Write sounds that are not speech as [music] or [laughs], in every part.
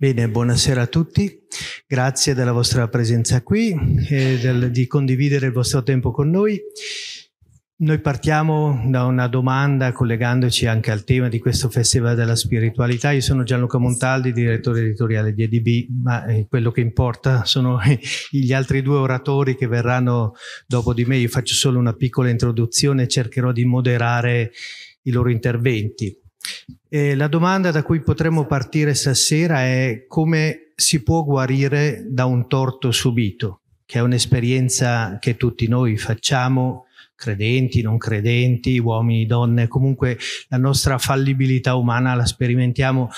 Bene, buonasera a tutti, grazie della vostra presenza qui e del, di condividere il vostro tempo con noi. Noi partiamo da una domanda collegandoci anche al tema di questo Festival della Spiritualità. Io sono Gianluca Montaldi, direttore editoriale di EDB, ma eh, quello che importa sono [laughs] gli altri due oratori che verranno dopo di me. Io faccio solo una piccola introduzione e cercherò di moderare i loro interventi. Eh, la domanda da cui potremmo partire stasera è come si può guarire da un torto subito, che è un'esperienza che tutti noi facciamo, credenti, non credenti, uomini, donne, comunque la nostra fallibilità umana la sperimentiamo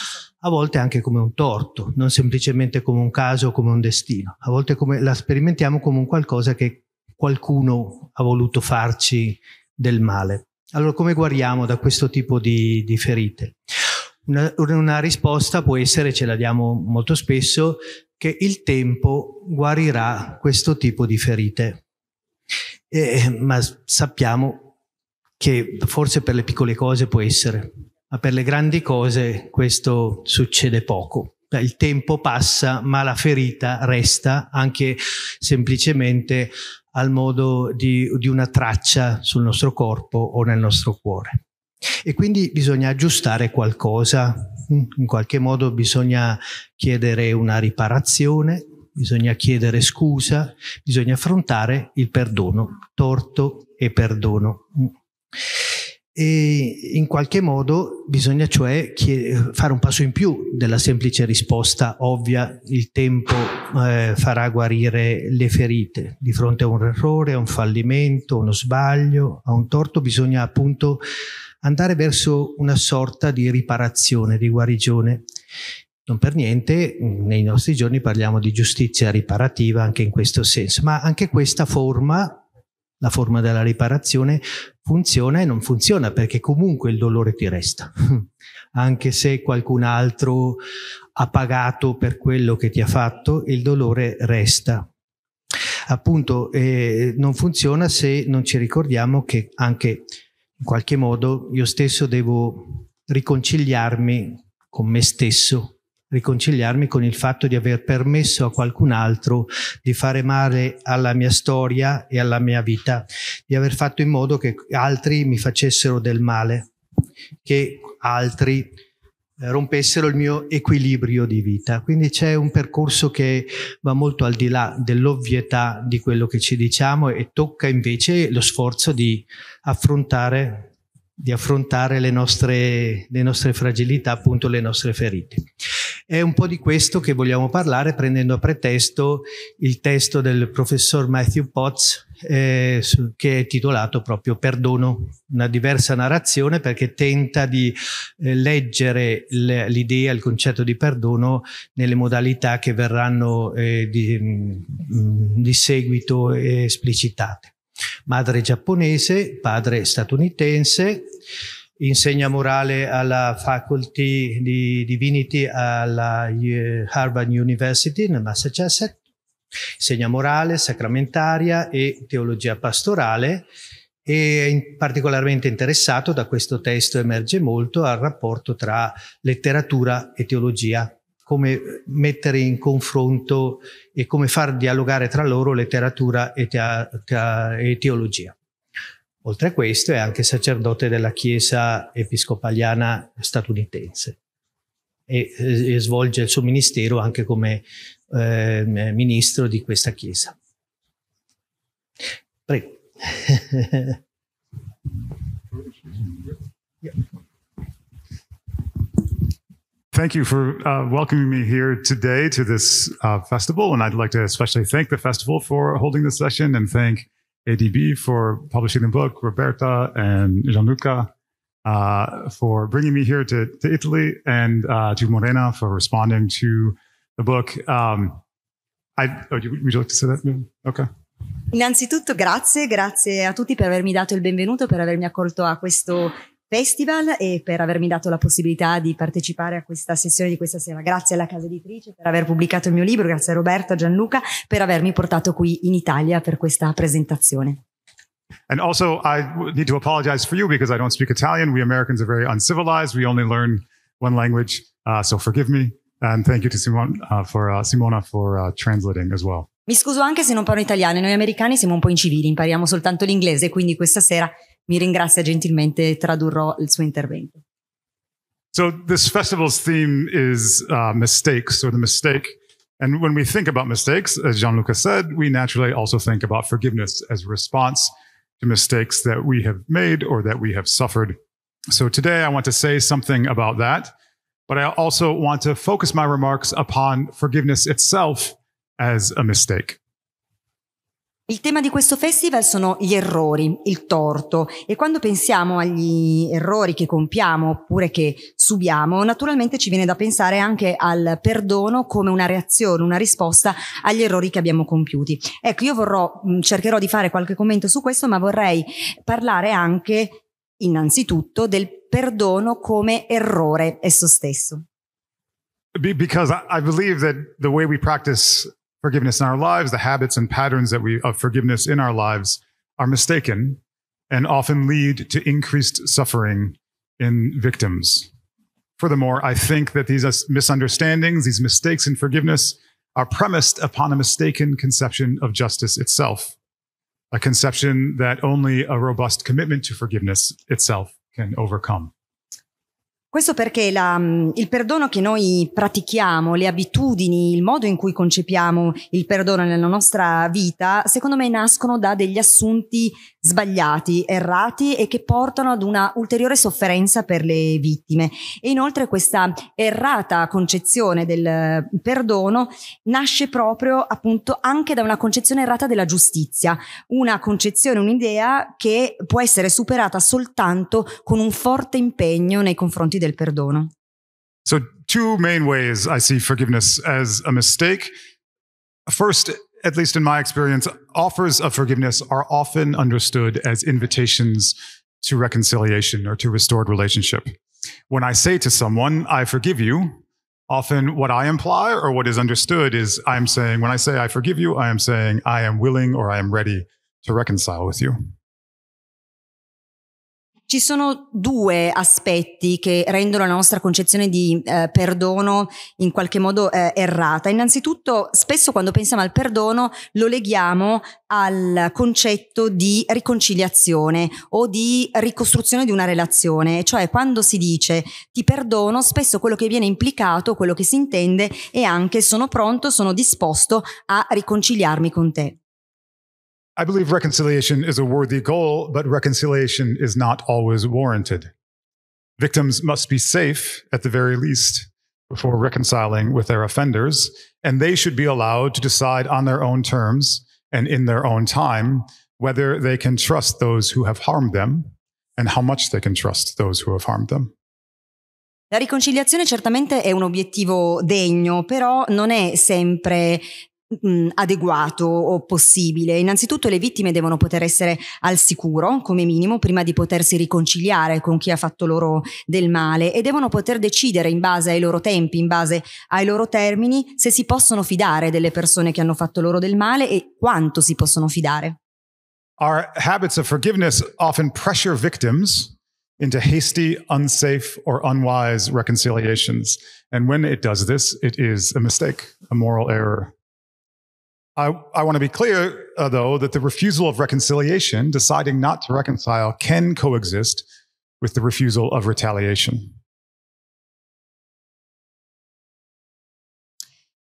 a volte anche come un torto, non semplicemente come un caso, come un destino, a volte come, la sperimentiamo come un qualcosa che qualcuno ha voluto farci del male. Allora, come guariamo da questo tipo di, di ferite? Una, una, risposta può essere, ce la diamo molto spesso, che il tempo guarirà questo tipo di ferite. Eh, ma sappiamo che forse per le piccole cose può essere, ma per le grandi cose questo succede poco. Il tempo passa, ma la ferita resta anche semplicemente al modo di, di una traccia sul nostro corpo o nel nostro cuore. E quindi bisogna aggiustare qualcosa, mm, in qualche modo bisogna chiedere una riparazione, bisogna chiedere scusa, bisogna affrontare il perdono, torto e perdono. Mm. E in qualche modo bisogna cioè fare un passo in più della semplice risposta ovvia, il tempo eh, farà guarire le ferite. Di fronte a un errore, a un fallimento, a uno sbaglio, a un torto, bisogna appunto andare verso una sorta di riparazione, di guarigione. Non per niente nei nostri giorni parliamo di giustizia riparativa anche in questo senso, ma anche questa forma la forma della riparazione, funziona e non funziona perché comunque il dolore ti resta, [laughs] anche se qualcun altro ha pagato per quello che ti ha fatto, il dolore resta. Appunto, eh, non funziona se non ci ricordiamo che anche in qualche modo io stesso devo riconciliarmi con me stesso riconciliarmi con il fatto di aver permesso a qualcun altro di fare male alla mia storia e alla mia vita, di aver fatto in modo che altri mi facessero del male, che altri eh, rompessero il mio equilibrio di vita. Quindi c'è un percorso che va molto al di là dell'ovvietà di quello che ci diciamo e tocca invece lo sforzo di affrontare di affrontare le nostre, le nostre fragilità, appunto le nostre ferite. È un po' di questo che vogliamo parlare prendendo a pretesto il testo del professor Matthew Potts eh, che è titolato proprio Perdono, una diversa narrazione perché tenta di eh, leggere l'idea, il concetto di perdono nelle modalità che verranno eh, di, mm, di seguito esplicitate. Madre giapponese, padre statunitense insegna morale alla faculty di divinity alla Harvard University nel Massachusetts, insegna morale, sacramentaria e teologia pastorale e in particolarmente interessato da questo testo emerge molto al rapporto tra letteratura e teologia, come mettere in confronto e come far dialogare tra loro letteratura e, te e teologia. Oltre a questo è anche sacerdote della Chiesa episcopaliana statunitense e, eh, e svolge il suo ministero anche come eh, ministro di questa Chiesa. Prego. yeah. Thank you for uh, welcoming me here today to this uh, festival. And I'd like to especially thank the festival for holding this session and thank ADB for publishing the book, Roberta and Gianluca uh, for bringing me here to, to Italy, and uh, to Morena for responding to the book. Um, I, oh, would you like to say that? Okay. Innanzitutto grazie, grazie a tutti per avermi dato il benvenuto, per avermi accolto a questo Festival e per avermi dato la possibilità di partecipare a questa sessione di questa sera. Grazie alla casa editrice per aver pubblicato il mio libro, grazie a Roberto, a Gianluca per avermi portato qui in Italia per questa presentazione. And also, I need to apologize for you because I don't speak Italian. We Americans are very uncivilized. We only learn one language, uh, so forgive me. And thank you to Simon, uh, for, uh, Simona for uh, translating as well. Mi scuso anche se non parlo italiano, noi americani siamo un po' incivili, impariamo soltanto l'inglese, quindi questa sera mi ringrazia gentilmente e tradurrò il suo intervento. So this festival's theme is uh, mistakes or the mistake. And when we think about mistakes, as Gianluca said, we naturally also think about forgiveness as a response to mistakes that we have made or that we have suffered. So today I want to say something about that, but I also want to focus my remarks upon forgiveness itself as a mistake. Il tema di questo festival sono gli errori, il torto e quando pensiamo agli errori che compiamo oppure che subiamo, naturalmente ci viene da pensare anche al perdono come una reazione, una risposta agli errori che abbiamo compiuti. Ecco, io vorrò, cercherò di fare qualche commento su questo, ma vorrei parlare anche innanzitutto del perdono come errore esso stesso. Because I believe that the way we practice forgiveness in our lives, the habits and patterns that we of forgiveness in our lives are mistaken and often lead to increased suffering in victims. Furthermore, I think that these misunderstandings, these mistakes in forgiveness are premised upon a mistaken conception of justice itself, a conception that only a robust commitment to forgiveness itself can overcome. Questo perché la, mm, il perdono che noi pratichiamo, le abitudini, il modo in cui concepiamo il perdono nella nostra vita, secondo me nascono da degli assunti sbagliati, errati e che portano ad una ulteriore sofferenza per le vittime. E inoltre questa errata concezione del perdono nasce proprio appunto anche da una concezione errata della giustizia, una concezione, un'idea che può essere superata soltanto con un forte impegno nei confronti del perdono. So, two main ways I see forgiveness as a mistake. First, at least in my experience, offers of forgiveness are often understood as invitations to reconciliation or to restored relationship. When I say to someone, I forgive you, often what I imply or what is understood is I'm saying, when I say I forgive you, I am saying I am willing or I am ready to reconcile with you. Ci sono due aspetti che rendono la nostra concezione di eh, perdono in qualche modo eh, errata. Innanzitutto, spesso quando pensiamo al perdono lo leghiamo al concetto di riconciliazione o di ricostruzione di una relazione, cioè quando si dice ti perdono, spesso quello che viene implicato, quello che si intende è anche sono pronto, sono disposto a riconciliarmi con te. I believe reconciliation is a worthy goal, but reconciliation is not always warranted. Victims must be safe, at the very least, before reconciling with their offenders, and they should be allowed to decide on their own terms and in their own time whether they can trust those who have harmed them and how much they can trust those who have harmed them. La riconciliazione certamente è un obiettivo degno, però non è sempre Mm, adeguato o possibile. Innanzitutto le vittime devono poter essere al sicuro, come minimo, prima di potersi riconciliare con chi ha fatto loro del male e devono poter decidere in base ai loro tempi, in base ai loro termini, se si possono fidare delle persone che hanno fatto loro del male e quanto si possono fidare. Our habits of forgiveness often pressure victims into hasty, unsafe, or unwise reconciliations. And when it does this, it is a mistake, a moral error. I, I want to be clear, uh, though, that the refusal of reconciliation, deciding not to reconcile, can coexist with the refusal of retaliation.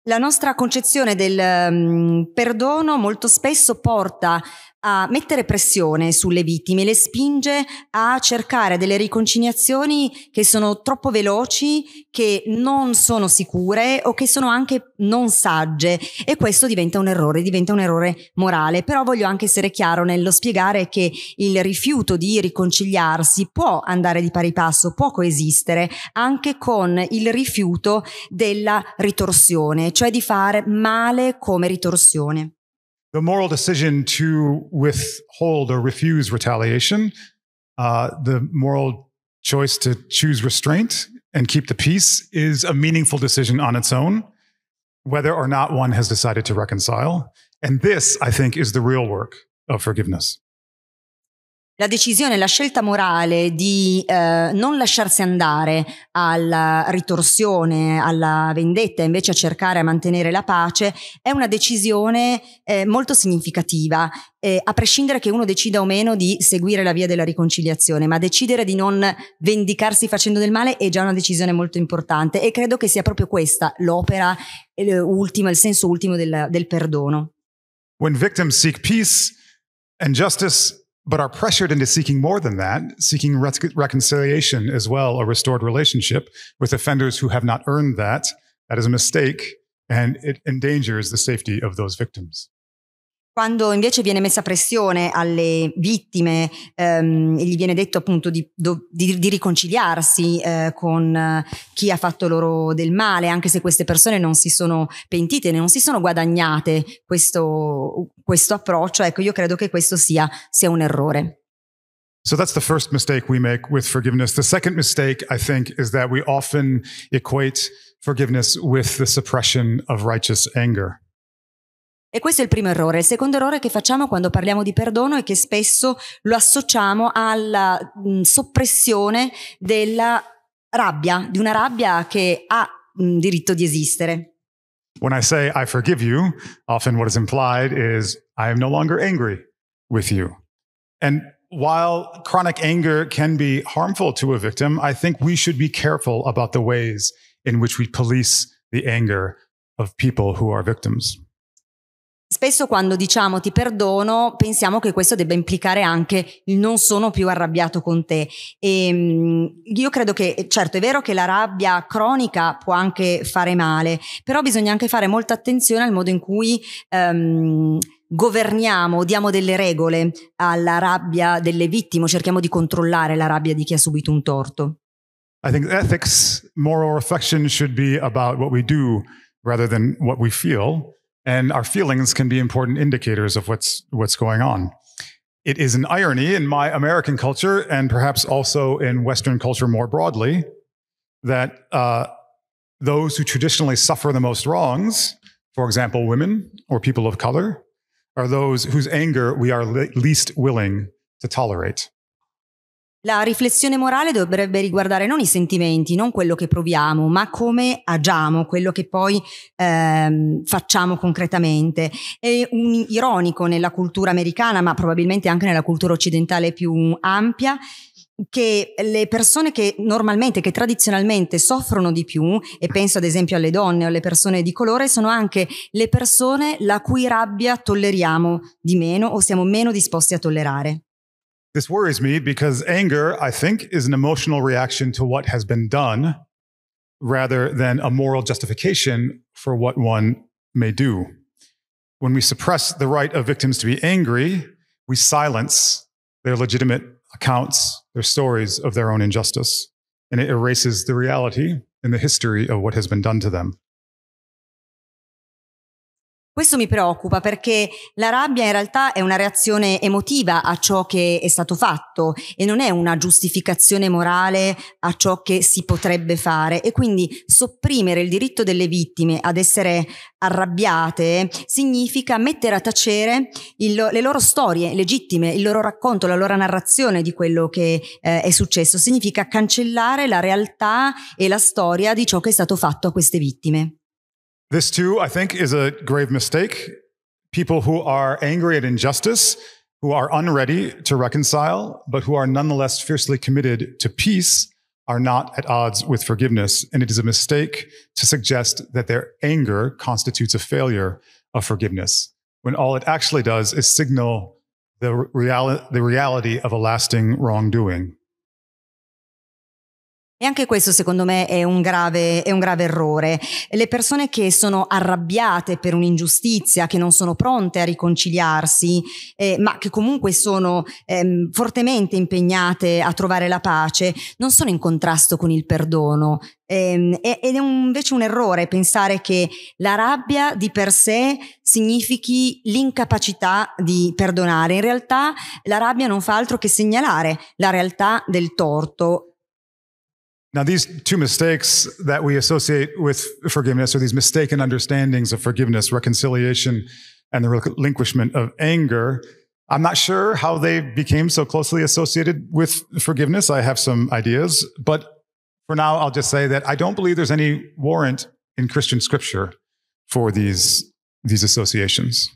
La nostra concezione del um, perdono molto spesso porta a mettere pressione sulle vittime, le spinge a cercare delle riconciliazioni che sono troppo veloci, che non sono sicure o che sono anche non sagge e questo diventa un errore, diventa un errore morale. Però voglio anche essere chiaro nello spiegare che il rifiuto di riconciliarsi può andare di pari passo, può coesistere anche con il rifiuto della ritorsione, cioè di fare male come ritorsione. the moral decision to withhold or refuse retaliation, uh, the moral choice to choose restraint and keep the peace is a meaningful decision on its own, whether or not one has decided to reconcile. And this, I think, is the real work of forgiveness. la decisione, la scelta morale di eh, non lasciarsi andare alla ritorsione, alla vendetta, invece a cercare a mantenere la pace, è una decisione eh, molto significativa, eh, a prescindere che uno decida o meno di seguire la via della riconciliazione, ma decidere di non vendicarsi facendo del male è già una decisione molto importante e credo che sia proprio questa l'opera eh, ultima, il senso ultimo del, del perdono. When victims seek peace and justice but are pressured into seeking more than that, seeking reconciliation as well, a restored relationship with offenders who have not earned that. That is a mistake, and it endangers the safety of those victims. Quando invece viene messa pressione alle vittime ehm, e gli viene detto appunto di, do, di, di riconciliarsi eh, con eh, chi ha fatto loro del male, anche se queste persone non si sono pentite, non si sono guadagnate questo, questo approccio, ecco io credo che questo sia, sia un errore. So that's the first mistake we make with forgiveness. The second mistake, I think, is that we often equate forgiveness with the suppression of righteous anger. E questo è il primo errore. Il secondo errore che facciamo quando parliamo di perdono è che spesso lo associamo alla mh, soppressione della rabbia, di una rabbia che ha mh, diritto di esistere. When I say I forgive you, often what is implied is I am no longer angry with you. And while chronic anger can be harmful to a victim, I think we should be careful about the ways in which we police the anger of people who are victims. Spesso quando diciamo ti perdono, pensiamo che questo debba implicare anche il non sono più arrabbiato con te. E ehm, io credo che, certo, è vero che la rabbia cronica può anche fare male, però bisogna anche fare molta attenzione al modo in cui um, governiamo, diamo delle regole alla rabbia delle vittime, cerchiamo di controllare la rabbia di chi ha subito un torto. I think ethics, moral reflection should be about what we do rather than what we feel. and our feelings can be important indicators of what's what's going on. It is an irony in my American culture, and perhaps also in Western culture more broadly, that uh, those who traditionally suffer the most wrongs, for example, women or people of color, are those whose anger we are le- least willing to tolerate. La riflessione morale dovrebbe riguardare non i sentimenti, non quello che proviamo, ma come agiamo, quello che poi ehm, facciamo concretamente. È un ironico nella cultura americana, ma probabilmente anche nella cultura occidentale più ampia, che le persone che normalmente, che tradizionalmente soffrono di più, e penso ad esempio alle donne o alle persone di colore, sono anche le persone la cui rabbia tolleriamo di meno o siamo meno disposti a tollerare. This worries me because anger, I think, is an emotional reaction to what has been done rather than a moral justification for what one may do. When we suppress the right of victims to be angry, we silence their legitimate accounts, their stories of their own injustice, and it erases the reality and the history of what has been done to them. Questo mi preoccupa perché la rabbia in realtà è una reazione emotiva a ciò che è stato fatto e non è una giustificazione morale a ciò che si potrebbe fare e quindi sopprimere il diritto delle vittime ad essere arrabbiate significa mettere a tacere il, le loro storie legittime, il loro racconto, la loro narrazione di quello che eh, è successo, significa cancellare la realtà e la storia di ciò che è stato fatto a queste vittime. This, too, I think, is a grave mistake. People who are angry at injustice, who are unready to reconcile, but who are nonetheless fiercely committed to peace, are not at odds with forgiveness. And it is a mistake to suggest that their anger constitutes a failure of forgiveness, when all it actually does is signal the, reali- the reality of a lasting wrongdoing. E anche questo secondo me è un, grave, è un grave errore. Le persone che sono arrabbiate per un'ingiustizia, che non sono pronte a riconciliarsi, eh, ma che comunque sono ehm, fortemente impegnate a trovare la pace, non sono in contrasto con il perdono. Eh, ed è un, invece un errore pensare che la rabbia di per sé significhi l'incapacità di perdonare. In realtà la rabbia non fa altro che segnalare la realtà del torto Now, these two mistakes that we associate with forgiveness are these mistaken understandings of forgiveness, reconciliation, and the relinquishment of anger. I'm not sure how they became so closely associated with forgiveness. I have some ideas, but for now, I'll just say that I don't believe there's any warrant in Christian scripture for these, these associations.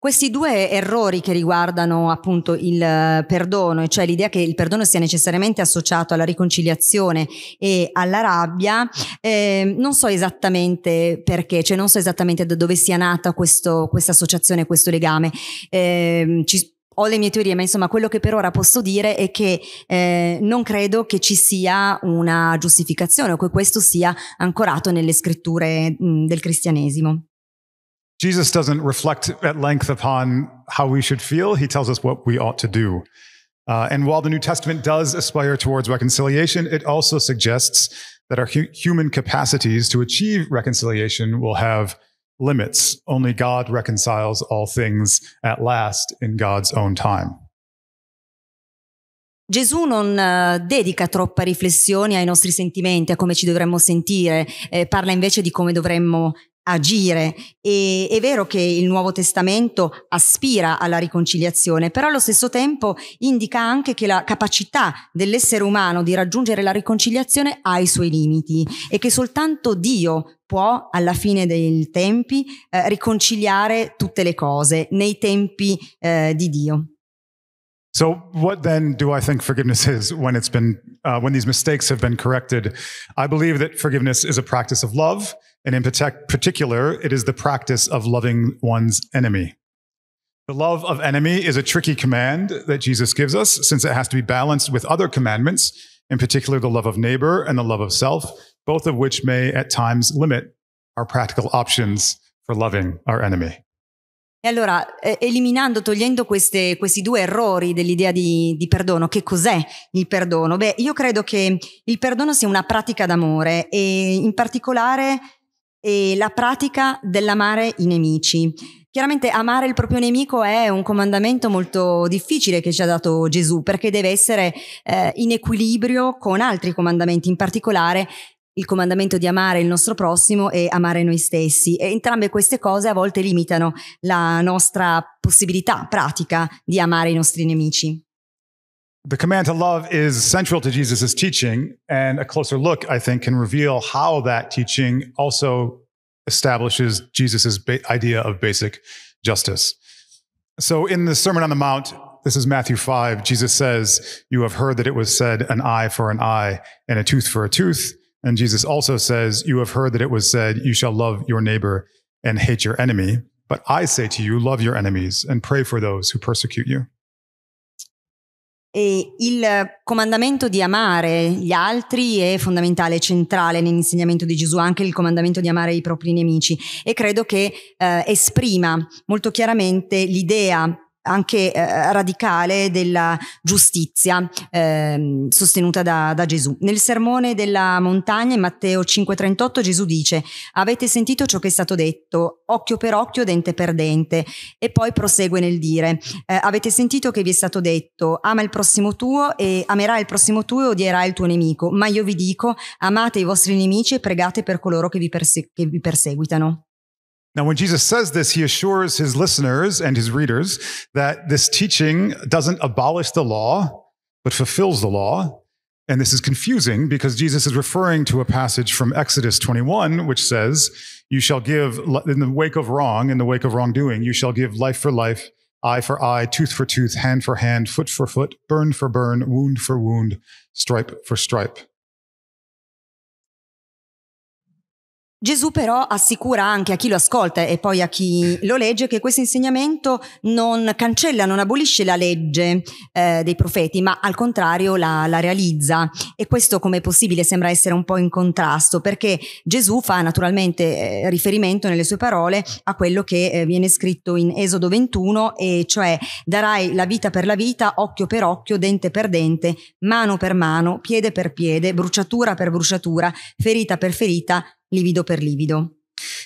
Questi due errori che riguardano appunto il eh, perdono, cioè l'idea che il perdono sia necessariamente associato alla riconciliazione e alla rabbia, eh, non so esattamente perché, cioè non so esattamente da dove sia nata questo, questa associazione, questo legame. Eh, ci, ho le mie teorie, ma insomma quello che per ora posso dire è che eh, non credo che ci sia una giustificazione o che questo sia ancorato nelle scritture mh, del cristianesimo. Jesus doesn't reflect at length upon how we should feel. He tells us what we ought to do. Uh, and while the New Testament does aspire towards reconciliation, it also suggests that our hu- human capacities to achieve reconciliation will have limits. Only God reconciles all things at last in God's own time. Gesù non eh, dedica troppa riflessione ai nostri sentimenti, a come ci dovremmo sentire, eh, parla invece di come dovremmo agire. E è vero che il Nuovo Testamento aspira alla riconciliazione, però allo stesso tempo indica anche che la capacità dell'essere umano di raggiungere la riconciliazione ha i suoi limiti e che soltanto Dio può alla fine dei tempi eh, riconciliare tutte le cose nei tempi eh, di Dio. So, what then do I think forgiveness is when it's been, uh, when these mistakes have been corrected? I believe that forgiveness is a practice of love. And in particular, it is the practice of loving one's enemy. The love of enemy is a tricky command that Jesus gives us since it has to be balanced with other commandments, in particular the love of neighbor and the love of self, both of which may at times limit our practical options for loving our enemy. E allora, eliminando, togliendo queste, questi due errori dell'idea di, di, perdono, che cos'è il perdono? Beh, io credo che il perdono sia una pratica d'amore e in particolare e la pratica dell'amare i nemici. Chiaramente amare il proprio nemico è un comandamento molto difficile che ci ha dato Gesù perché deve essere eh, in equilibrio con altri comandamenti, in particolare il comandamento di amare il nostro prossimo e amare noi stessi. E entrambe queste cose a volte limitano la nostra possibilità pratica di amare i nostri nemici. The command to love is central to Jesus' teaching, and a closer look, I think, can reveal how that teaching also establishes Jesus' ba- idea of basic justice. So, in the Sermon on the Mount, this is Matthew 5, Jesus says, You have heard that it was said, an eye for an eye and a tooth for a tooth. And Jesus also says, You have heard that it was said, You shall love your neighbor and hate your enemy. But I say to you, love your enemies and pray for those who persecute you. E il comandamento di amare gli altri è fondamentale, centrale nell'insegnamento di Gesù, anche il comandamento di amare i propri nemici e credo che eh, esprima molto chiaramente l'idea anche eh, radicale della giustizia eh, sostenuta da, da, Gesù. Nel sermone della montagna in Matteo 5:38 Gesù dice avete sentito ciò che è stato detto, occhio per occhio, dente per dente e poi prosegue nel dire eh, avete sentito che vi è stato detto ama il prossimo tuo e amerai il prossimo tuo e odierai il tuo nemico, ma io vi dico amate i vostri nemici e pregate per coloro che vi, perse- che vi perseguitano. Now, when Jesus says this, he assures his listeners and his readers that this teaching doesn't abolish the law, but fulfills the law. And this is confusing because Jesus is referring to a passage from Exodus 21, which says, You shall give, in the wake of wrong, in the wake of wrongdoing, you shall give life for life, eye for eye, tooth for tooth, hand for hand, foot for foot, burn for burn, wound for wound, stripe for stripe. Gesù però assicura anche a chi lo ascolta e poi a chi lo legge che questo insegnamento non cancella, non abolisce la legge eh, dei profeti, ma al contrario la, la realizza. E questo, come è possibile, sembra essere un po' in contrasto, perché Gesù fa naturalmente eh, riferimento nelle sue parole a quello che eh, viene scritto in Esodo 21, e cioè darai la vita per la vita, occhio per occhio, dente per dente, mano per mano, piede per piede, bruciatura per bruciatura, ferita per ferita livido per livido.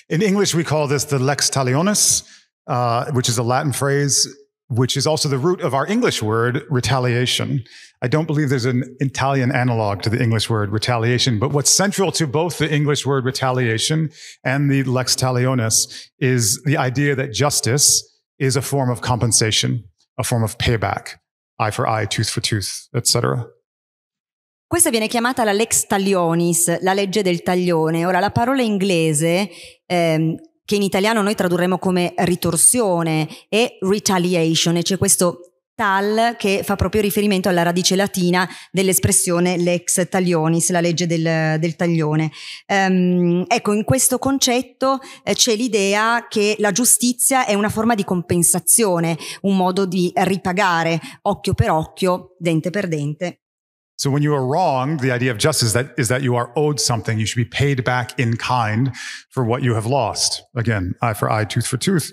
In English, we call this the lex talionis, uh, which is a Latin phrase, which is also the root of our English word retaliation. I don't believe there's an Italian analog to the English word retaliation, but what's central to both the English word retaliation and the lex talionis is the idea that justice is a form of compensation, a form of payback, eye for eye, tooth for tooth, etc. Questa viene chiamata la lex taglionis, la legge del taglione. Ora, la parola inglese, ehm, che in italiano noi tradurremo come ritorsione, è retaliation, e c'è questo tal che fa proprio riferimento alla radice latina dell'espressione lex taglionis, la legge del, del taglione. Um, ecco, in questo concetto eh, c'è l'idea che la giustizia è una forma di compensazione, un modo di ripagare occhio per occhio, dente per dente. So when you are wrong, the idea of justice is that, is that you are owed something. You should be paid back in kind for what you have lost. Again, eye for eye, tooth for tooth.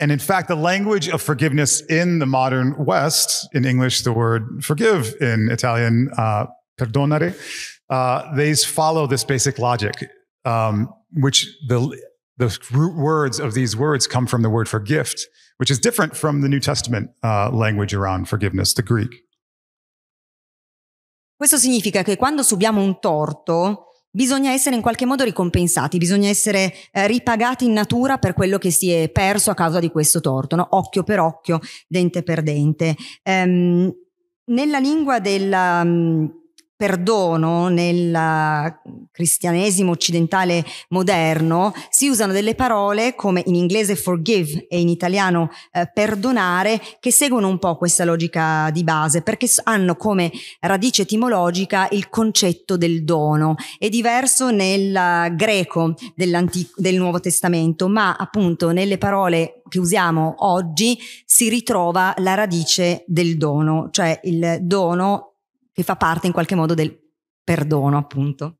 And in fact, the language of forgiveness in the modern West, in English, the word forgive, in Italian, uh, perdonare, uh, these follow this basic logic, um, which the, the root words of these words come from the word for gift, which is different from the New Testament uh, language around forgiveness, the Greek. Questo significa che quando subiamo un torto, bisogna essere in qualche modo ricompensati, bisogna essere eh, ripagati in natura per quello che si è perso a causa di questo torto, no? occhio per occhio, dente per dente. Um, nella lingua della... Um, perdono nel eh, cristianesimo occidentale moderno si usano delle parole come in inglese forgive e in italiano eh, perdonare che seguono un po' questa logica di base perché hanno come radice etimologica il concetto del dono. È diverso nel eh, greco del Nuovo Testamento, ma appunto nelle parole che usiamo oggi si ritrova la radice del dono, cioè il dono che fa parte in qualche modo del perdono, appunto.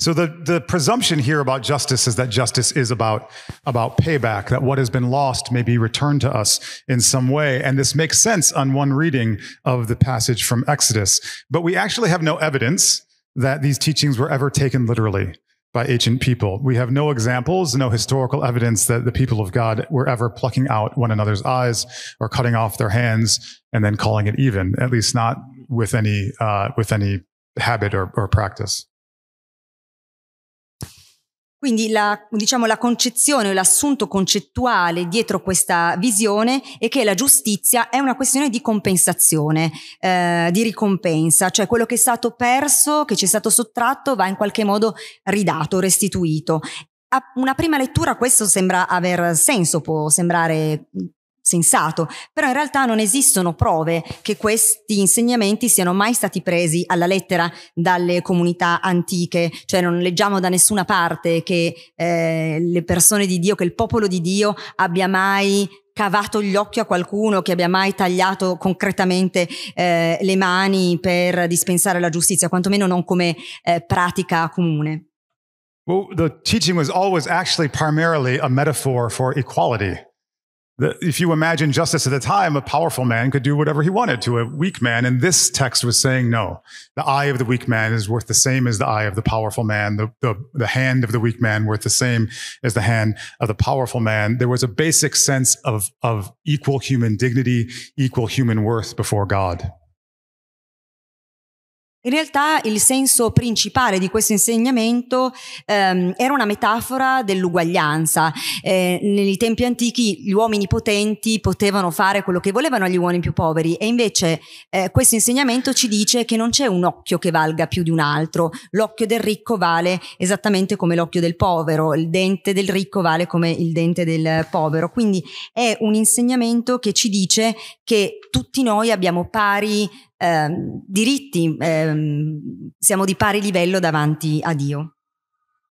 So the, the presumption here about justice is that justice is about, about payback, that what has been lost may be returned to us in some way. And this makes sense on one reading of the passage from Exodus. But we actually have no evidence that these teachings were ever taken literally by ancient people. We have no examples, no historical evidence that the people of God were ever plucking out one another's eyes or cutting off their hands and then calling it even, at least not with any uh, with any habit or, or practice. Quindi la, diciamo, la concezione o l'assunto concettuale dietro questa visione è che la giustizia è una questione di compensazione, eh, di ricompensa, cioè quello che è stato perso, che ci è stato sottratto, va in qualche modo ridato, restituito. A una prima lettura questo sembra aver senso, può sembrare sensato, però in realtà non esistono prove che questi insegnamenti siano mai stati presi alla lettera dalle comunità antiche, cioè non leggiamo da nessuna parte che eh, le persone di Dio, che il popolo di Dio abbia mai cavato gli occhi a qualcuno che abbia mai tagliato concretamente eh, le mani per dispensare la giustizia, quantomeno non come eh, pratica comune. Well, the teaching was always actually primarily a metaphor for equality. if you imagine justice at the time, a powerful man could do whatever he wanted to a weak man. And this text was saying, no, the eye of the weak man is worth the same as the eye of the powerful man. The, the, the hand of the weak man worth the same as the hand of the powerful man. There was a basic sense of, of equal human dignity, equal human worth before God. In realtà il senso principale di questo insegnamento ehm, era una metafora dell'uguaglianza. Eh, nei tempi antichi gli uomini potenti potevano fare quello che volevano agli uomini più poveri e invece eh, questo insegnamento ci dice che non c'è un occhio che valga più di un altro. L'occhio del ricco vale esattamente come l'occhio del povero, il dente del ricco vale come il dente del povero. Quindi è un insegnamento che ci dice che tutti noi abbiamo pari Ehm, diritti, ehm, siamo di pari livello davanti a Dio.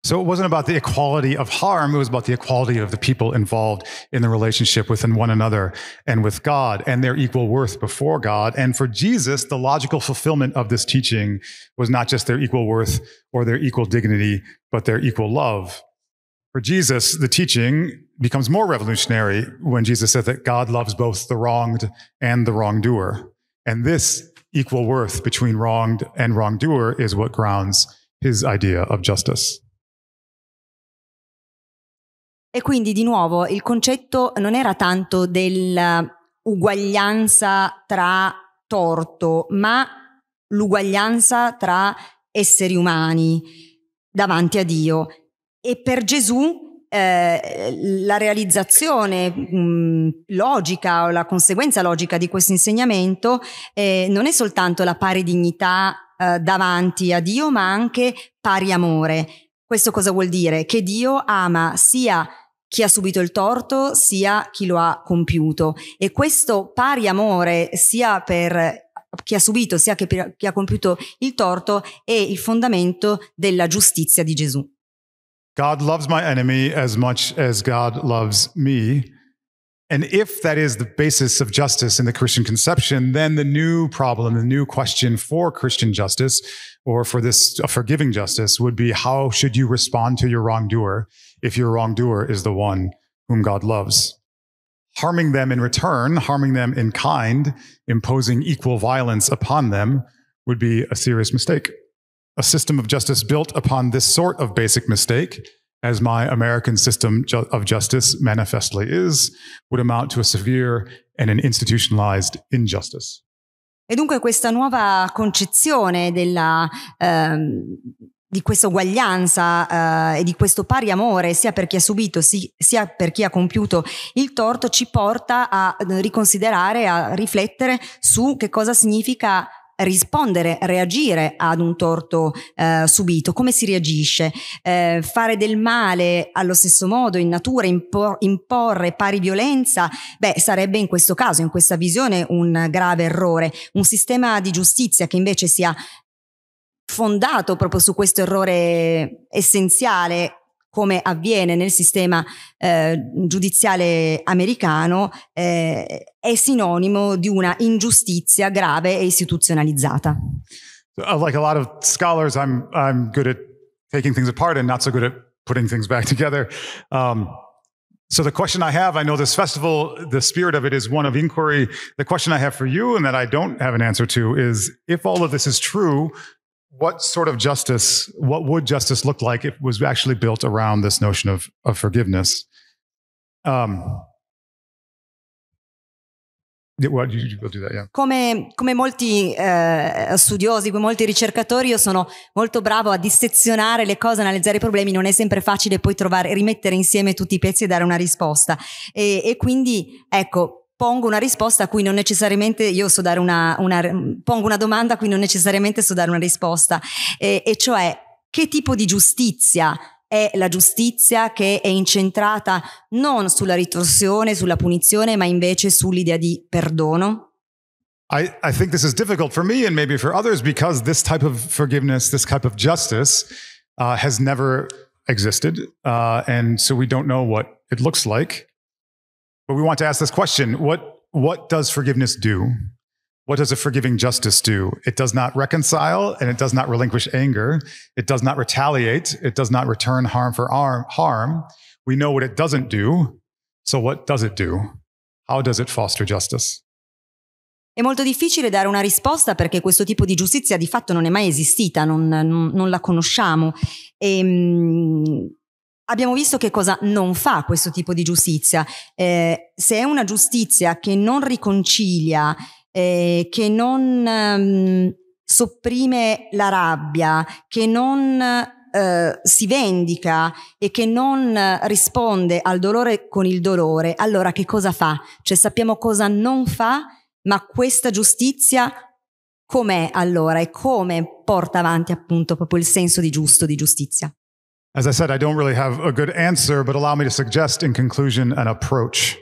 So it wasn't about the equality of harm, it was about the equality of the people involved in the relationship within one another and with God and their equal worth before God. And for Jesus, the logical fulfillment of this teaching was not just their equal worth or their equal dignity, but their equal love. For Jesus, the teaching becomes more revolutionary when Jesus said that God loves both the wronged and the wrongdoer. And this equal worth between wronged and wrongdoer is what grounds his idea of justice. E quindi di nuovo il concetto non era tanto dell'uguaglianza tra torto, ma l'uguaglianza tra esseri umani davanti a Dio. E per Gesù eh, la realizzazione mh, logica o la conseguenza logica di questo insegnamento eh, non è soltanto la pari dignità eh, davanti a Dio, ma anche pari amore. Questo cosa vuol dire? Che Dio ama sia chi ha subito il torto sia chi lo ha compiuto e questo pari amore sia per chi ha subito sia che per chi ha compiuto il torto è il fondamento della giustizia di Gesù. God loves my enemy as much as God loves me. And if that is the basis of justice in the Christian conception, then the new problem, the new question for Christian justice or for this forgiving justice would be how should you respond to your wrongdoer if your wrongdoer is the one whom God loves? Harming them in return, harming them in kind, imposing equal violence upon them would be a serious mistake. a system of justice built upon this sort of basic mistake, as my American system ju- of justice manifestly is, would amount to a severe and an institutionalized injustice. E dunque questa nuova concezione della, um, di questa uguaglianza uh, e di questo pari amore sia per chi ha subito si, sia per chi ha compiuto il torto ci porta a eh, riconsiderare, a riflettere su che cosa significa rispondere, reagire ad un torto eh, subito, come si reagisce, eh, fare del male allo stesso modo in natura, impor, imporre pari violenza, beh sarebbe in questo caso, in questa visione un grave errore, un sistema di giustizia che invece sia fondato proprio su questo errore essenziale come avviene nel sistema eh, giudiziale americano, eh, è sinonimo di una ingiustizia grave e istituzionalizzata. So, uh, like a lot of scholars, I'm, I'm good at taking things apart and not so good at putting things back [laughs] together. Um, so the question I have, I know this festival, the spirit of it is one of inquiry. The question I have for you and that I don't have an answer to is if all of this is true, what sort of justice, what would justice look like if it was actually built around this notion of, of forgiveness? Um, Come, come molti eh, studiosi, come molti ricercatori, io sono molto bravo a dissezionare le cose, analizzare i problemi. Non è sempre facile poi trovare, rimettere insieme tutti i pezzi e dare una risposta. E, e quindi, ecco, pongo una risposta a cui non necessariamente io so dare una, una pongo una domanda a cui non necessariamente so dare una risposta, eh, e cioè che tipo di giustizia è la giustizia che è incentrata non sulla ritorsione, sulla punizione, ma invece sull'idea di perdono? I, I think this is difficult for me and maybe for others because this type of forgiveness, this type of justice uh, has never existed. Uh, and so we don't know what it looks like. But we want to ask this question what, what does forgiveness do? What does a forgiving justice do? It does not reconcile and it does not relinquish anger. It does not retaliate. It does not return harm for harm. We know what it doesn't do. So, what does it do? How does it foster justice? È molto difficile dare una risposta perché questo tipo di giustizia di fatto non è mai esistita, non, non, non la conosciamo. E, ehm, Abbiamo visto che cosa non fa questo tipo di giustizia. Eh, se è una giustizia che non riconcilia, eh, che non ehm, sopprime la rabbia, che non eh, si vendica e che non risponde al dolore con il dolore, allora che cosa fa? Cioè sappiamo cosa non fa, ma questa giustizia com'è allora e come porta avanti appunto proprio il senso di giusto, di giustizia? As I said, I don't really have a good answer, but allow me to suggest in conclusion an approach.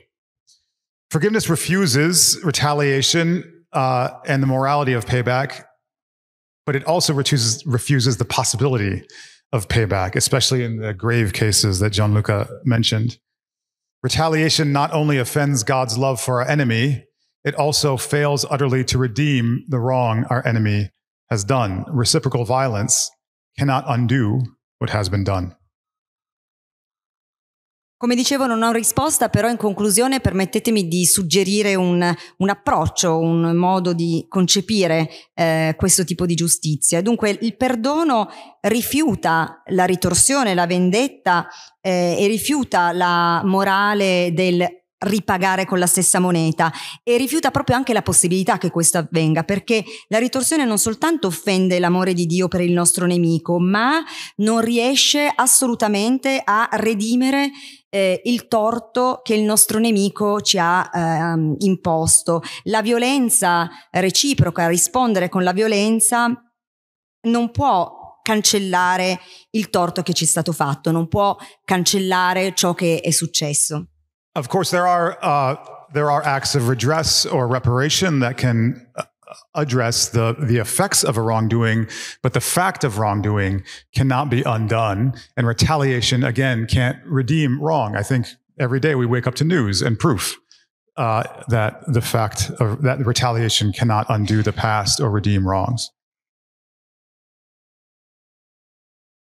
Forgiveness refuses retaliation uh, and the morality of payback, but it also refuses, refuses the possibility of payback, especially in the grave cases that Gianluca mentioned. Retaliation not only offends God's love for our enemy, it also fails utterly to redeem the wrong our enemy has done. Reciprocal violence cannot undo what has been done. Come dicevo non ho risposta, però in conclusione permettetemi di suggerire un, un approccio, un modo di concepire eh, questo tipo di giustizia. Dunque il perdono rifiuta la ritorsione, la vendetta eh, e rifiuta la morale del ripagare con la stessa moneta e rifiuta proprio anche la possibilità che questo avvenga perché la ritorsione non soltanto offende l'amore di Dio per il nostro nemico ma non riesce assolutamente a redimere eh, il torto che il nostro nemico ci ha eh, imposto la violenza reciproca rispondere con la violenza non può cancellare il torto che ci è stato fatto non può cancellare ciò che è successo Of course, there are uh, there are acts of redress or reparation that can uh, address the the effects of a wrongdoing, but the fact of wrongdoing cannot be undone, and retaliation again can't redeem wrong. I think every day we wake up to news and proof uh, that the fact of, that retaliation cannot undo the past or redeem wrongs.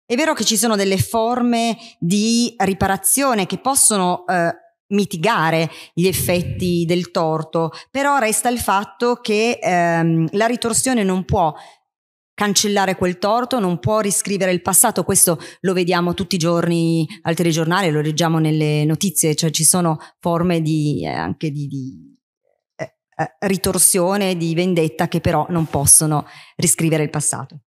È vero che ci sono delle forme di riparazione che possono eh, mitigare gli effetti del torto, però resta il fatto che ehm, la ritorsione non può cancellare quel torto, non può riscrivere il passato, questo lo vediamo tutti i giorni al telegiornale, lo leggiamo nelle notizie, cioè ci sono forme di, eh, anche di, di eh, eh ritorsione, di vendetta che però non possono riscrivere il passato.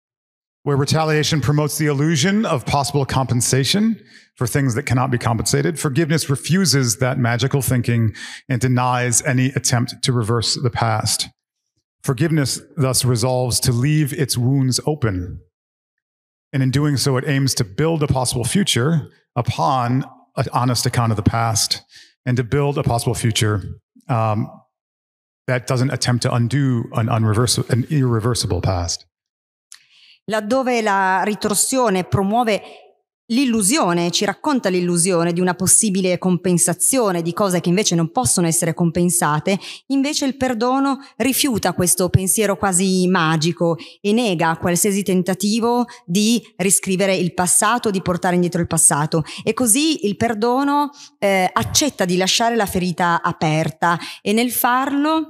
Where retaliation promotes the illusion of possible compensation, for things that cannot be compensated. Forgiveness refuses that magical thinking and denies any attempt to reverse the past. Forgiveness thus resolves to leave its wounds open. And in doing so, it aims to build a possible future upon an honest account of the past and to build a possible future um, that doesn't attempt to undo an, an irreversible past. Laddove la ritorsione promuove l'illusione, ci racconta l'illusione di una possibile compensazione di cose che invece non possono essere compensate, invece il perdono rifiuta questo pensiero quasi magico e nega qualsiasi tentativo di riscrivere il passato, di portare indietro il passato e così il perdono eh, accetta di lasciare la ferita aperta e nel farlo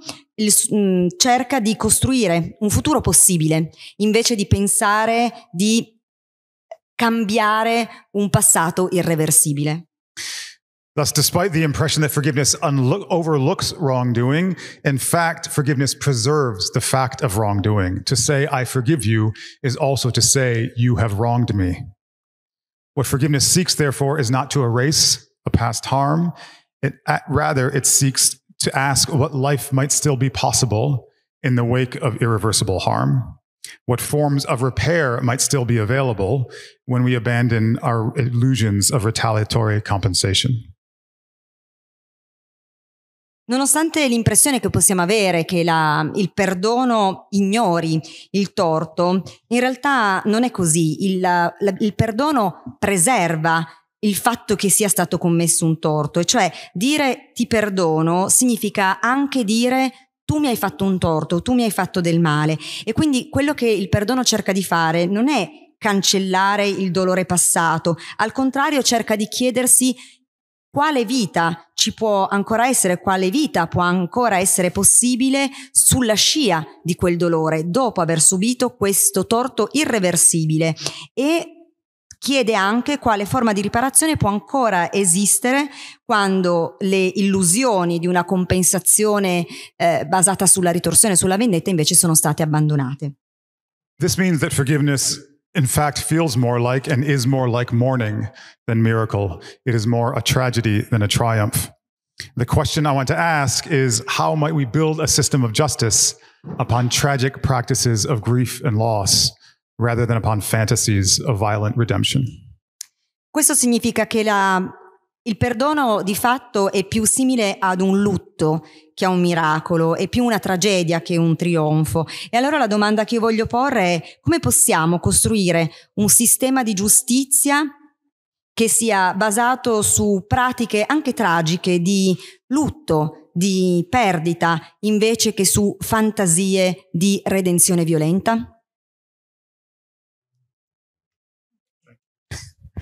mm, cerca di costruire un futuro possibile invece di pensare di cambiare un passato irreversibile. Thus, despite the impression that forgiveness unlo- overlooks wrongdoing, in fact, forgiveness preserves the fact of wrongdoing. To say, I forgive you, is also to say, you have wronged me. What forgiveness seeks, therefore, is not to erase a past harm, it, rather, it seeks to ask what life might still be possible in the wake of irreversible harm. what forms of repair might still be available when we abandon our illusions of retaliatory compensation. Nonostante l'impressione che possiamo avere che la, il perdono ignori il torto, in realtà non è così. Il, la, il perdono preserva il fatto che sia stato commesso un torto, e cioè dire ti perdono significa anche dire tu mi hai fatto un torto, tu mi hai fatto del male. E quindi quello che il perdono cerca di fare non è cancellare il dolore passato, al contrario cerca di chiedersi quale vita ci può ancora essere, quale vita può ancora essere possibile sulla scia di quel dolore dopo aver subito questo torto irreversibile e Chiede anche quale forma di riparazione può ancora esistere quando le illusioni di una compensazione eh, basata sulla ritorsione, e sulla vendetta invece sono state abbandonate. This means that forgiveness in fact feels more like and is more like mourning than miracle. It is more a tragedy than a triumph. The question I want to ask is how might we build a system of justice upon tragic practices of grief and loss? rather than upon fantasies of violent redemption. Questo significa che la, il perdono di fatto è più simile ad un lutto che a un miracolo, è più una tragedia che un trionfo. E allora la domanda che io voglio porre è come possiamo costruire un sistema di giustizia che sia basato su pratiche anche tragiche di lutto, di perdita, invece che su fantasie di redenzione violenta?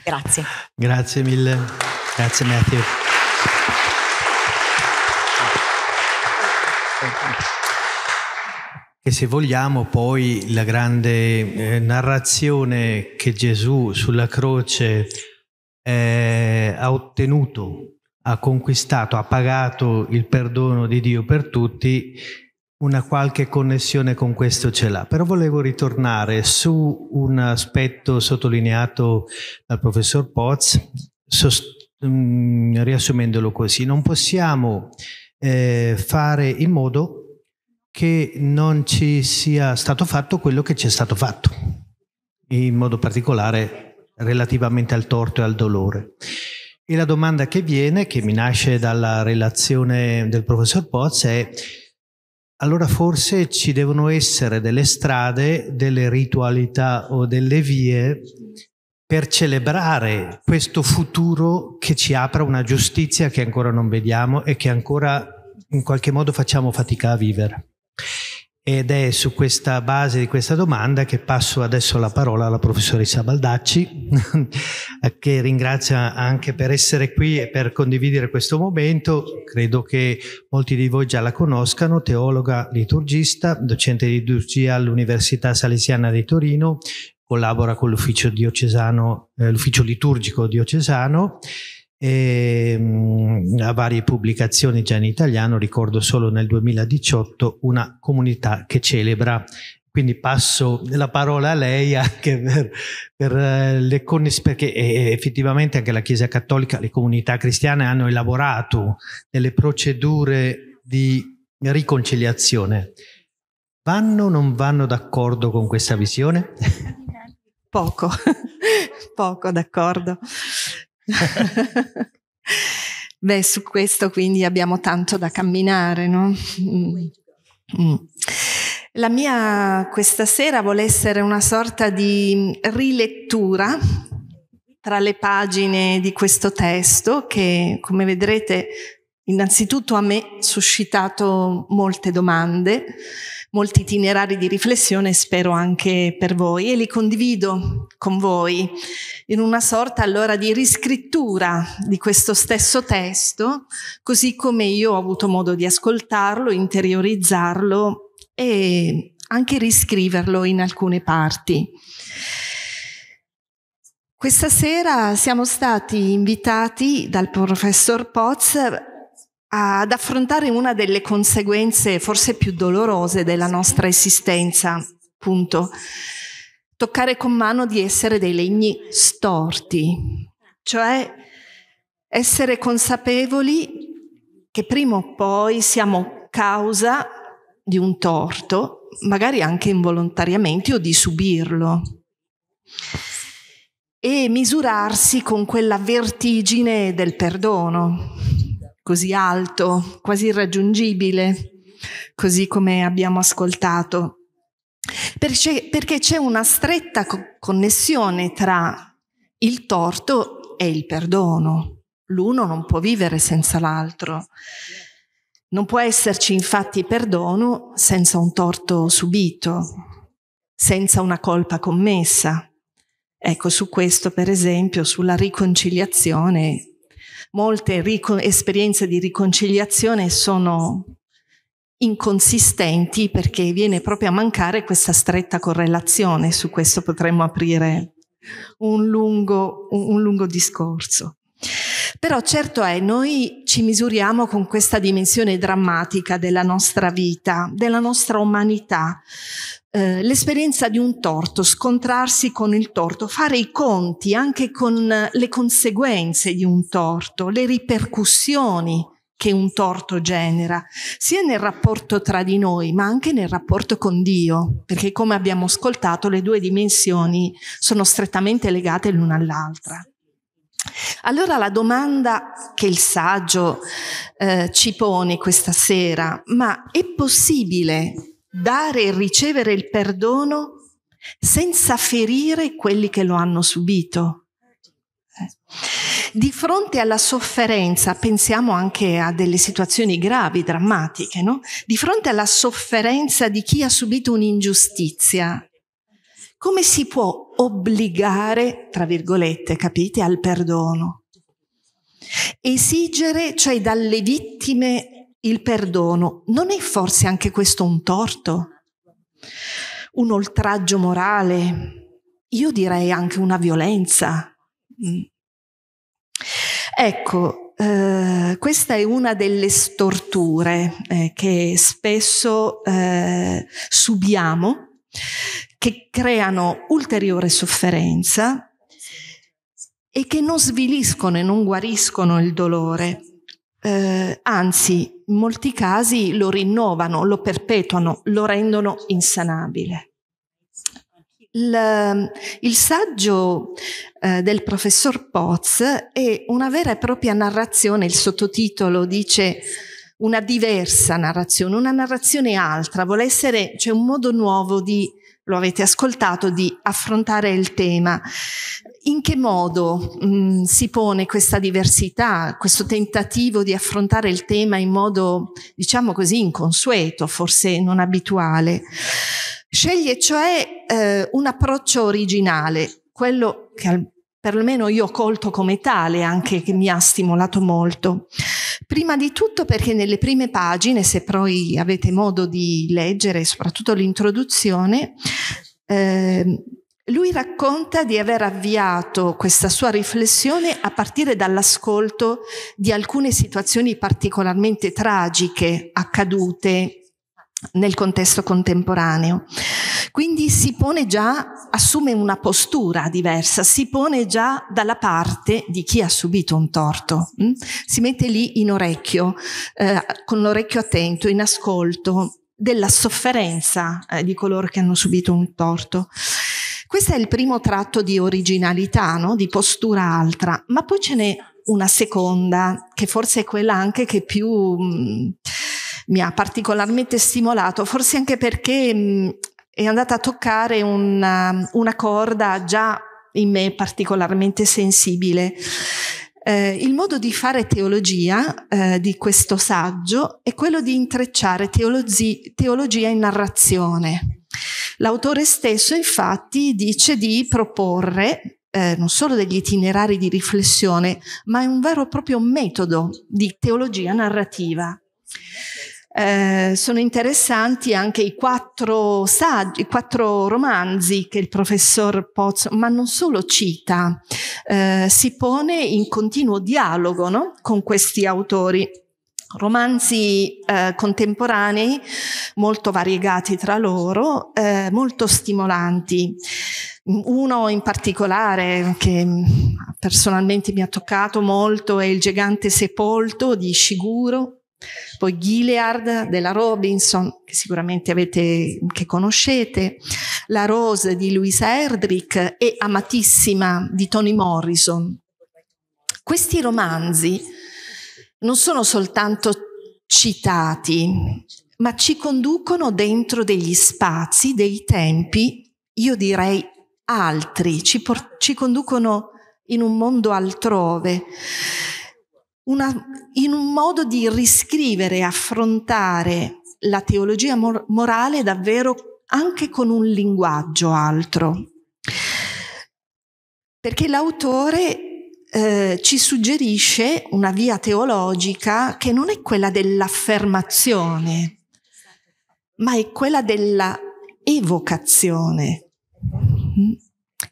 Grazie. Grazie mille. Grazie Matthew. E se vogliamo poi la grande eh, narrazione che Gesù sulla croce eh, ha ottenuto, ha conquistato, ha pagato il perdono di Dio per tutti una qualche connessione con questo ce l'ha, però volevo ritornare su un aspetto sottolineato dal professor Poz, sost- mh, mm, riassumendolo così, non possiamo eh, fare in modo che non ci sia stato fatto quello che ci è stato fatto, in modo particolare relativamente al torto e al dolore. E la domanda che viene, che mi nasce dalla relazione del professor Poz, è allora forse ci devono essere delle strade, delle ritualità o delle vie per celebrare questo futuro che ci apra una giustizia che ancora non vediamo e che ancora in qualche modo facciamo fatica a vivere. Ed è su questa base di questa domanda che passo adesso la parola alla professoressa Baldacci, [laughs] che ringrazia anche per essere qui e per condividere questo momento. Credo che molti di voi già la conoscano, teologa liturgista, docente di liturgia all'Università Salesiana di Torino, collabora con l'ufficio, diocesano, eh, l'ufficio liturgico diocesano e, ehm, mh, a varie pubblicazioni già in italiano, ricordo solo nel 2018 una comunità che celebra quindi passo la parola a lei anche per, per eh, le connessioni, perché eh, eh, effettivamente anche la Chiesa Cattolica, le comunità cristiane hanno elaborato delle procedure di riconciliazione. Vanno o non vanno d'accordo con questa visione? Poco, [laughs] poco d'accordo. [laughs] Beh, su questo quindi abbiamo tanto da camminare, no? Mm. Mm. La mia questa sera vuole essere una sorta di rilettura tra le pagine di questo testo che, come vedrete, innanzitutto a me ha suscitato molte domande molti itinerari di riflessione, spero anche per voi, e li condivido con voi in una sorta allora di riscrittura di questo stesso testo, così come io ho avuto modo di ascoltarlo, interiorizzarlo e anche riscriverlo in alcune parti. Questa sera siamo stati invitati dal professor Poz ad affrontare una delle conseguenze forse più dolorose della nostra esistenza, appunto, toccare con mano di essere dei legni storti, cioè essere consapevoli che prima o poi siamo causa di un torto, magari anche involontariamente, o di subirlo. E misurarsi con quella vertigine del perdono così alto, quasi irraggiungibile, così come abbiamo ascoltato. Perché, perché c'è una stretta co- connessione tra il torto e il perdono. L'uno non può vivere senza l'altro. Non può esserci infatti perdono senza un torto subito, senza una colpa commessa. Ecco, su questo, per esempio, sulla riconciliazione, molte ricon- esperienze di riconciliazione sono inconsistenti perché viene proprio a mancare questa stretta correlazione, su questo potremmo aprire un lungo, un lungo discorso. Però certo è, noi ci misuriamo con questa dimensione drammatica della nostra vita, della nostra umanità, eh, l'esperienza di un torto, scontrarsi con il torto, fare i conti anche con eh, le conseguenze di un torto, le ripercussioni che un torto genera, sia nel rapporto tra di noi, ma anche nel rapporto con Dio, perché come abbiamo ascoltato le due dimensioni sono strettamente legate l'una all'altra. Allora la domanda che il saggio eh, ci pone questa sera, ma è possibile dare e ricevere il perdono senza ferire quelli che lo hanno subito. Eh. Di fronte alla sofferenza, pensiamo anche a delle situazioni gravi, drammatiche, no? Di fronte alla sofferenza di chi ha subito un'ingiustizia, come si può obbligare, tra virgolette, capite, al perdono? Esigere, cioè dalle vittime, il perdono, non è forse anche questo un torto? Un oltraggio morale? Io direi anche una violenza. Mm. Ecco, eh, questa è una delle storture eh, che spesso eh, subiamo, che creano ulteriore sofferenza e che non sviliscono e non guariscono il dolore. Eh, anzi, in molti casi lo rinnovano, lo perpetuano, lo rendono insanabile. Il, il saggio eh, del professor Poz è una vera e propria narrazione, il sottotitolo dice una diversa narrazione, una narrazione altra, vuole essere cioè, un modo nuovo di lo avete ascoltato, di affrontare il tema. In che modo mh, mm, si pone questa diversità, questo tentativo di affrontare il tema in modo, diciamo così, inconsueto, forse non abituale? Sceglie cioè eh, un approccio originale, quello che al perlomeno io ho colto come tale anche che mi ha stimolato molto. Prima di tutto perché nelle prime pagine, se poi avete modo di leggere, soprattutto l'introduzione, eh, lui racconta di aver avviato questa sua riflessione a partire dall'ascolto di alcune situazioni particolarmente tragiche accadute nel contesto contemporaneo. Quindi si pone già, assume una postura diversa, si pone già dalla parte di chi ha subito un torto, mm? si mette lì in orecchio, eh, con l'orecchio attento, in ascolto della sofferenza eh, di coloro che hanno subito un torto. Questo è il primo tratto di originalità, no? di postura altra, ma poi ce n'è una seconda, che forse è quella anche che più... Mh, mm, mi ha particolarmente stimolato, forse anche perché mh, mm, è andata a toccare una, una corda già in me particolarmente sensibile. Eh, il modo di fare teologia eh, di questo saggio è quello di intrecciare teologi- teologia e narrazione. L'autore stesso infatti dice di proporre eh, non solo degli itinerari di riflessione, ma un vero e proprio metodo di teologia narrativa. Eh, sono interessanti anche i quattro saggi, i quattro romanzi che il professor Pozzo, ma non solo cita, eh, si pone in continuo dialogo no? con questi autori romanzi eh, contemporanei molto variegati tra loro, eh, molto stimolanti. Uno in particolare che personalmente mi ha toccato molto è Il gigante sepolto di Shiguro poi Gilead della Robinson, che sicuramente avete, che conoscete, La Rose di Louisa Erdrich e Amatissima di Toni Morrison. Questi romanzi non sono soltanto citati, ma ci conducono dentro degli spazi, dei tempi, io direi altri, ci, ci conducono in un mondo altrove una, in un modo di riscrivere, affrontare la teologia mor- morale davvero anche con un linguaggio altro. Perché l'autore eh, ci suggerisce una via teologica che non è quella dell'affermazione, ma è quella della evocazione. Mm?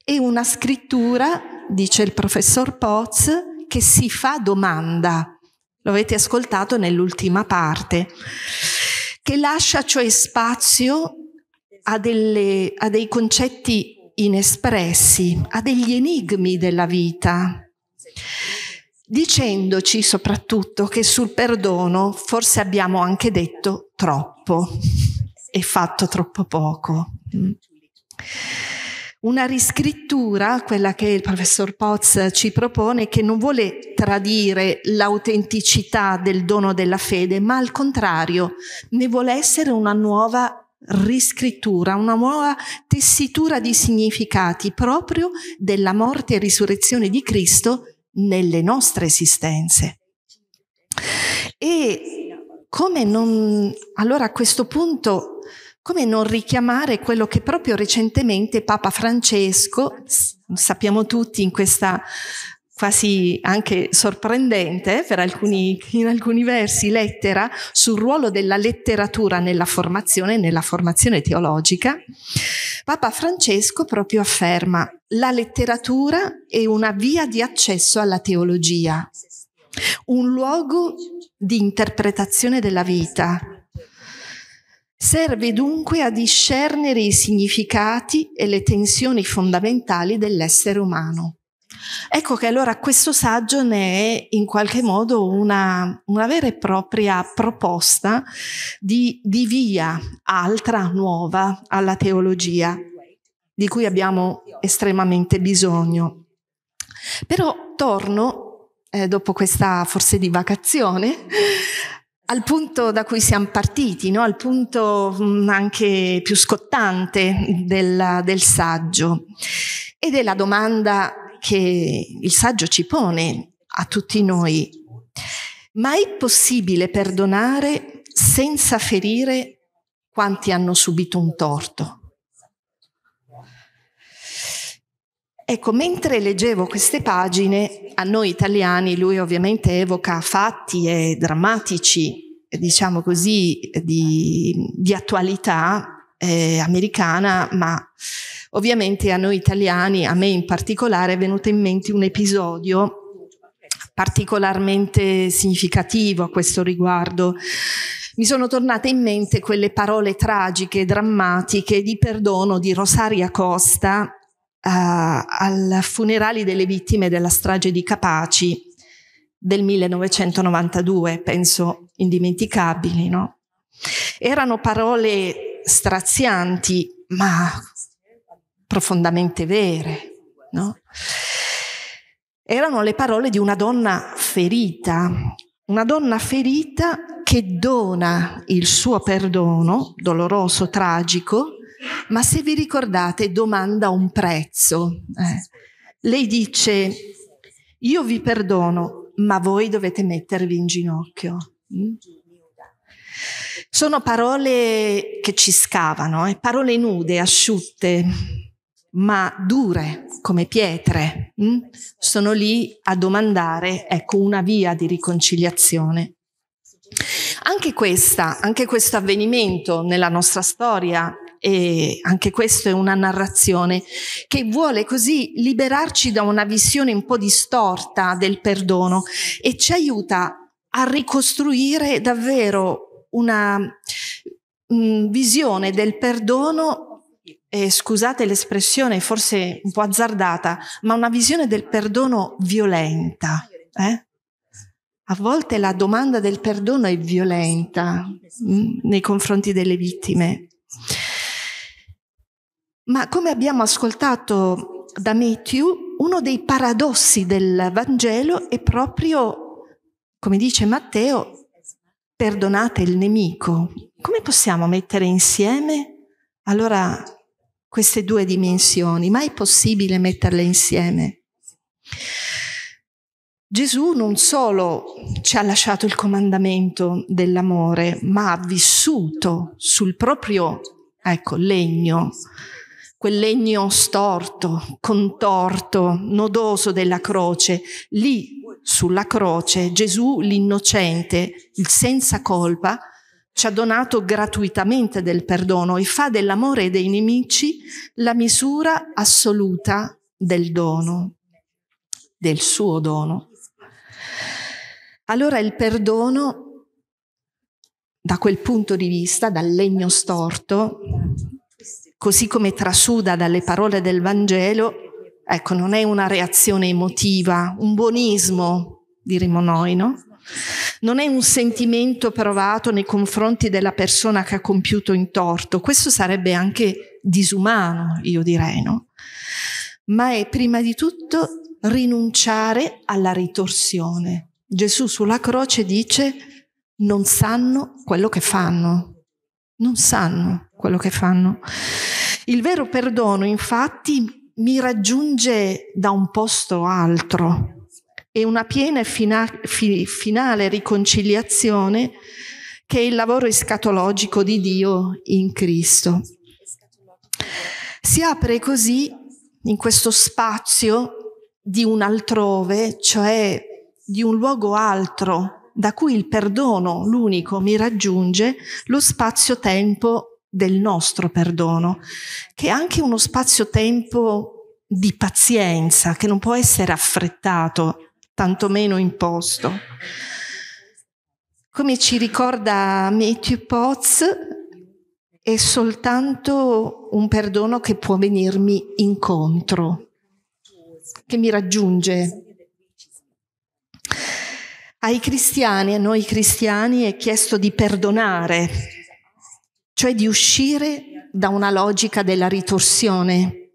È una scrittura, dice il professor Potts, che si fa domanda, lo avete ascoltato nell'ultima parte, che lascia cioè spazio a, delle, a dei concetti inespressi, a degli enigmi della vita, dicendoci soprattutto che sul perdono forse abbiamo anche detto troppo e fatto troppo poco. Mm una riscrittura, quella che il professor Potts ci propone, che non vuole tradire l'autenticità del dono della fede, ma al contrario, ne vuole essere una nuova riscrittura, una nuova tessitura di significati proprio della morte e risurrezione di Cristo nelle nostre esistenze. E come non... Allora a questo punto come non richiamare quello che proprio recentemente Papa Francesco, sappiamo tutti in questa quasi anche sorprendente per alcuni, in alcuni versi lettera sul ruolo della letteratura nella formazione, nella formazione teologica, Papa Francesco proprio afferma la letteratura è una via di accesso alla teologia, un luogo di interpretazione della vita, Serve dunque a discernere i significati e le tensioni fondamentali dell'essere umano. Ecco che allora questo saggio ne è in qualche modo una, una vera e propria proposta di, di via altra, nuova alla teologia, di cui abbiamo estremamente bisogno. Però torno, eh, dopo questa forse divagazione, al punto da cui siamo partiti, no? al punto mm, anche più scottante del, del saggio ed è la domanda che il saggio ci pone a tutti noi. Ma è possibile perdonare senza ferire quanti hanno subito un torto? Ecco, mentre leggevo queste pagine, a noi italiani lui ovviamente evoca fatti e drammatici, diciamo così, di, di attualità eh, americana, ma ovviamente a noi italiani, a me in particolare, è venuto in mente un episodio particolarmente significativo a questo riguardo. Mi sono tornate in mente quelle parole tragiche, drammatiche di perdono di Rosaria Costa eh, al funerali delle vittime della strage di Capaci del 1992, penso indimenticabili, no? Erano parole strazianti, ma profondamente vere, no? Erano le parole di una donna ferita, una donna ferita che dona il suo perdono, doloroso, tragico, ma se vi ricordate domanda un prezzo. Eh. Lei dice, io vi perdono, ma voi dovete mettervi in ginocchio. Mm? Sono parole che ci scavano, eh? parole nude, asciutte, ma dure come pietre. Mm? Sono lì a domandare, ecco, una via di riconciliazione. Anche, questa, anche questo avvenimento nella nostra storia e anche questa è una narrazione che vuole così liberarci da una visione un po' distorta del perdono e ci aiuta a ricostruire davvero una mh, mm, visione del perdono eh, scusate l'espressione forse un po' azzardata, ma una visione del perdono violenta. Eh? A volte la domanda del perdono è violenta mh, mm, nei confronti delle vittime. Ma come abbiamo ascoltato da Matthew, uno dei paradossi del Vangelo è proprio, come dice Matteo, perdonate il nemico. Come possiamo mettere insieme allora queste due dimensioni? Ma è possibile metterle insieme? Gesù non solo ci ha lasciato il comandamento dell'amore, ma ha vissuto sul proprio ecco, legno quel legno storto, contorto, nodoso della croce. Lì, sulla croce, Gesù, l'innocente, il senza colpa, ci ha donato gratuitamente del perdono e fa dell'amore dei nemici la misura assoluta del dono, del suo dono. Allora il perdono, da quel punto di vista, dal legno storto, così come trasuda dalle parole del Vangelo, ecco, non è una reazione emotiva, un buonismo, diremmo noi, no? Non è un sentimento provato nei confronti della persona che ha compiuto in torto, questo sarebbe anche disumano, io direi, no? Ma è prima di tutto rinunciare alla ritorsione. Gesù sulla croce dice non sanno quello che fanno, non sanno quello che fanno. Il vero perdono, infatti, mi raggiunge da un posto altro e una piena e fina- fi- finale riconciliazione che è il lavoro escatologico di Dio in Cristo. Si apre così in questo spazio di un altrove, cioè di un luogo altro da cui il perdono, l'unico, mi raggiunge, lo spazio-tempo del nostro perdono, che è anche uno spazio-tempo di pazienza, che non può essere affrettato, tantomeno imposto. Come ci ricorda Matthew Potts, è soltanto un perdono che può venirmi incontro, che mi raggiunge. Ai cristiani, a noi cristiani, è chiesto di perdonare cioè di uscire da una logica della ritorsione,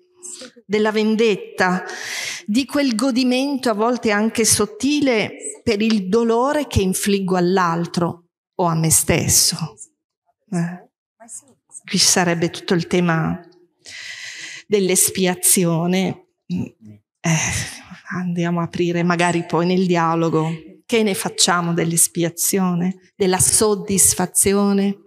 della vendetta, di quel godimento a volte anche sottile per il dolore che infliggo all'altro o a me stesso. Eh. Qui sarebbe tutto il tema dell'espiazione. Eh, andiamo a aprire magari poi nel dialogo. Che ne facciamo dell'espiazione, della soddisfazione?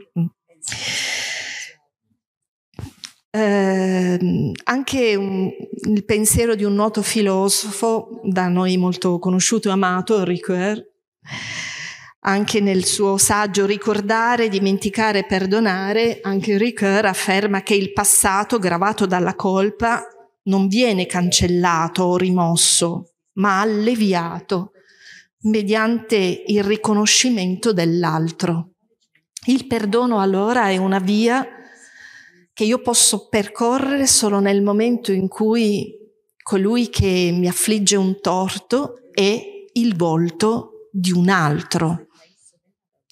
Eh, anche un, il pensiero di un noto filosofo da noi molto conosciuto e amato, Ricoeur, anche nel suo saggio Ricordare, dimenticare e perdonare, anche Ricoeur afferma che il passato gravato dalla colpa non viene cancellato o rimosso, ma alleviato mediante il riconoscimento dell'altro. Il perdono allora è una via che io posso percorrere solo nel momento in cui colui che mi affligge un torto è il volto di un altro,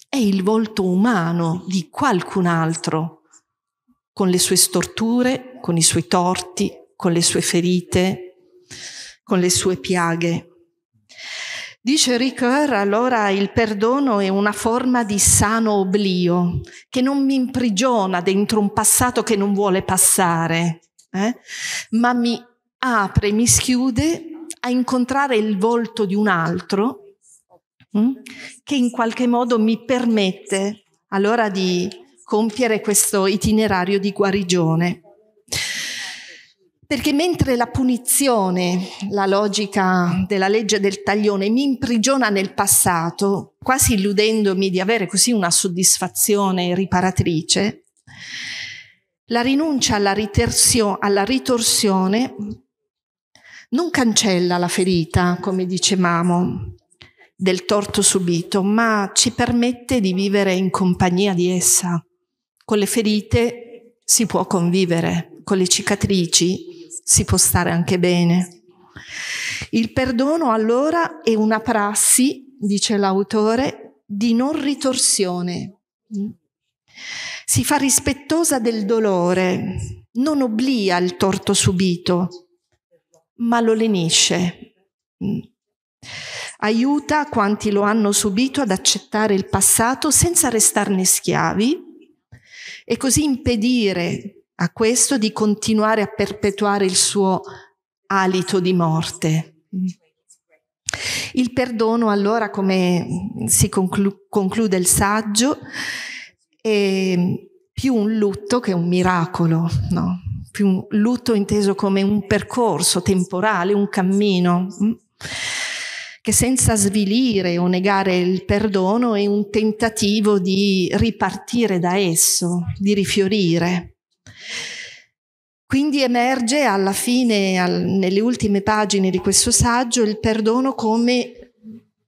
è il volto umano di qualcun altro, con le sue storture, con i suoi torti, con le sue ferite, con le sue piaghe. Dice Ricoeur, allora il perdono è una forma di sano oblio, che non mi imprigiona dentro un passato che non vuole passare, eh? ma mi apre, mi schiude a incontrare il volto di un altro hm? che in qualche modo mi permette allora di compiere questo itinerario di guarigione. Perché mentre la punizione, la logica della legge del taglione, mi imprigiona nel passato, quasi illudendomi di avere così una soddisfazione riparatrice, la rinuncia alla, alla ritorsione non cancella la ferita, come dicevamo, del torto subito, ma ci permette di vivere in compagnia di essa. Con le ferite si può convivere, con le cicatrici si può stare anche bene. Il perdono allora è una prassi, dice l'autore, di non ritorsione. Si fa rispettosa del dolore, non oblia il torto subito, ma lo lenisce. Aiuta quanti lo hanno subito ad accettare il passato senza restarne schiavi e così impedire a questo di continuare a perpetuare il suo alito di morte. Il perdono allora, come si conclu- conclude il saggio, è più un lutto che un miracolo, no? più un lutto inteso come un percorso temporale, un cammino, mm? che senza svilire o negare il perdono è un tentativo di ripartire da esso, di rifiorire. Quindi emerge alla fine, al, nelle ultime pagine di questo saggio, il perdono come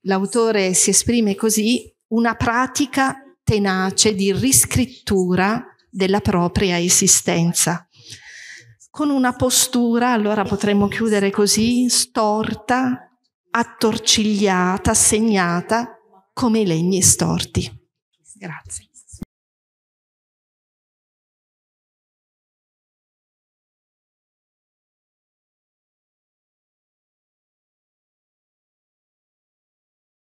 l'autore si esprime così, una pratica tenace di riscrittura della propria esistenza. Con una postura, allora potremmo chiudere così, storta, attorcigliata, segnata come i legni storti. Grazie.